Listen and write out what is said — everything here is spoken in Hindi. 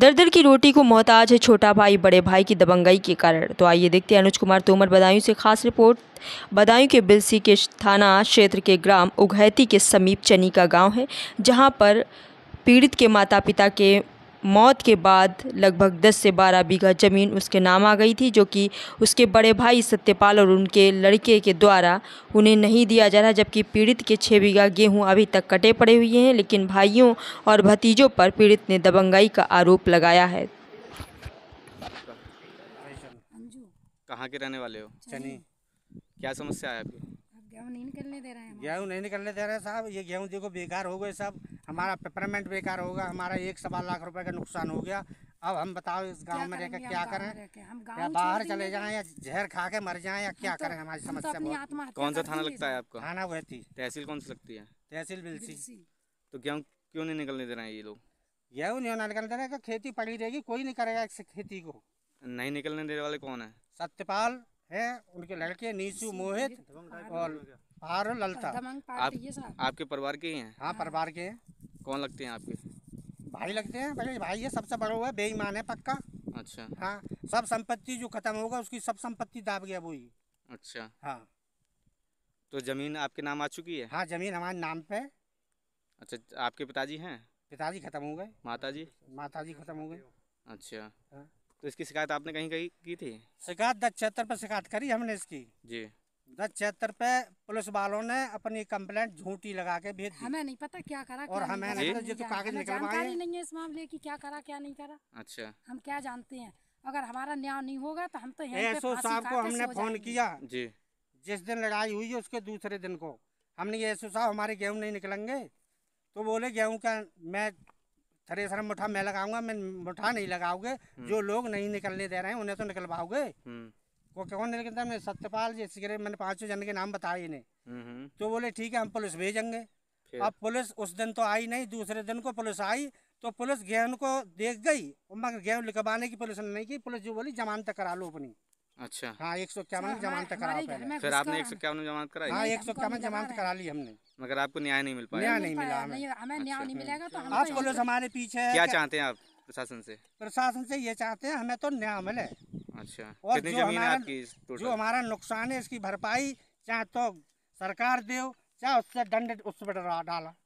दर दर की रोटी को मोहताज है छोटा भाई बड़े भाई की दबंगाई के कारण तो आइए देखते हैं अनुज कुमार तोमर बदायूं से खास रिपोर्ट बदायूं के बिलसी के थाना क्षेत्र के ग्राम उघैती के समीप चनी का गाँव है जहाँ पर पीड़ित के माता पिता के मौत के बाद लगभग 10 से 12 बीघा ज़मीन उसके नाम आ गई थी जो कि उसके बड़े भाई सत्यपाल और उनके लड़के के द्वारा उन्हें नहीं दिया जा रहा जबकि पीड़ित के छः बीघा गेहूं अभी तक कटे पड़े हुए हैं लेकिन भाइयों और भतीजों पर पीड़ित ने दबंगाई का आरोप लगाया है कहाँ के रहने वाले हो क्या समस्या है आपकी गेहूँ नहीं निकलने दे रहे हैं गेहूँ नहीं निकलने दे रहे साहब ये गेहूँ देखो बेकार हो गए सब हमारा पेपरमेंट बेकार होगा हमारा एक सवा लाख रुपए का नुकसान हो गया अब हम बताओ इस गांव में रहकर क्या करें या बाहर चले जाएं या जहर खा के मर जाएं या क्या तो करें हमारी तो समस्या कौन सा थाना लगता है आपको थाना वह तहसील कौन सी लगती है तहसील बिलसी तो गेहूँ क्यों नहीं निकलने दे रहे हैं ये लोग गेहूँ नहीं निकलने दे रहे खेती पड़ी रहेगी कोई नहीं करेगा खेती को नहीं निकलने देने वाले कौन है सत्यपाल है उनके लड़के नीचू मोहित और आर ललता हाँ, आप, आपके परिवार के ही हैं हाँ परिवार के हैं कौन लगते हैं आपके भाई लगते हैं पहले भाई है सबसे बड़ा हुआ बेईमान है पक्का अच्छा हाँ सब संपत्ति जो खत्म होगा उसकी सब संपत्ति दाब गया वो ही अच्छा हाँ तो जमीन आपके नाम आ चुकी है हाँ जमीन हमारे नाम पे अच्छा आपके पिताजी हैं पिताजी खत्म हो गए माताजी माताजी खत्म हो गए अच्छा हाँ तो इसकी शिकायत आपने कहीं कही की थी शिकायत दस छिहत्तर पर शिकायत करी हमने इसकी जी दस छिहत्तर पे पुलिस वालों ने अपनी कंप्लेंट झूठी लगा के भेज हमें नहीं पता क्या करा और हमें नहीं तो कागज जानकारी नहीं है इस मामले की क्या करा क्या नहीं करा अच्छा हम क्या जानते हैं अगर हमारा न्याय नहीं होगा तो हम तो एसओ साहब को हमने फोन किया जी जिस दिन लड़ाई हुई उसके दूसरे दिन को हमने ये एसओ साहब हमारे गेहूँ नहीं निकलेंगे तो बोले गेहूँ का मैं अरे सर मुठा मैं लगाऊंगा मैं मुठा नहीं लगाओगे हम्म। जो लोग नहीं निकलने दे रहे हैं उन्हें तो निकलवाओगे हम्म। वो कौन निकलता मैं सत्यपाल जैसे मैंने पांचों जन के नाम बताए इन्हें हम्म। तो बोले ठीक है हम पुलिस भेजेंगे अब पुलिस उस दिन तो आई नहीं दूसरे दिन को पुलिस आई तो पुलिस गेहूं को देख गई मगर गेहूं लिखवाने की पुलिस ने नहीं की पुलिस जो बोली जमानत करा लो अपनी अच्छा हाँ एक सौ इक्यावन अच्छा, जमानत करा पहले फिर आपने तो एक सौ इक्यावन जमानत कराई हाँ एक सौ इक्यावन जमानत करा ली हमने मगर आपको न्याय नहीं मिल पाया न्याय नहीं मिला हमें न्याय अच्छा। नहीं मिलेगा तो आप बोलो हमारे पीछे क्या चाहते हैं आप प्रशासन से प्रशासन से ये चाहते हैं हमें तो न्याय मिले अच्छा और हमारा जो हमारा नुकसान है इसकी भरपाई चाहे तो सरकार दे चाहे उससे दंड उस पर डाला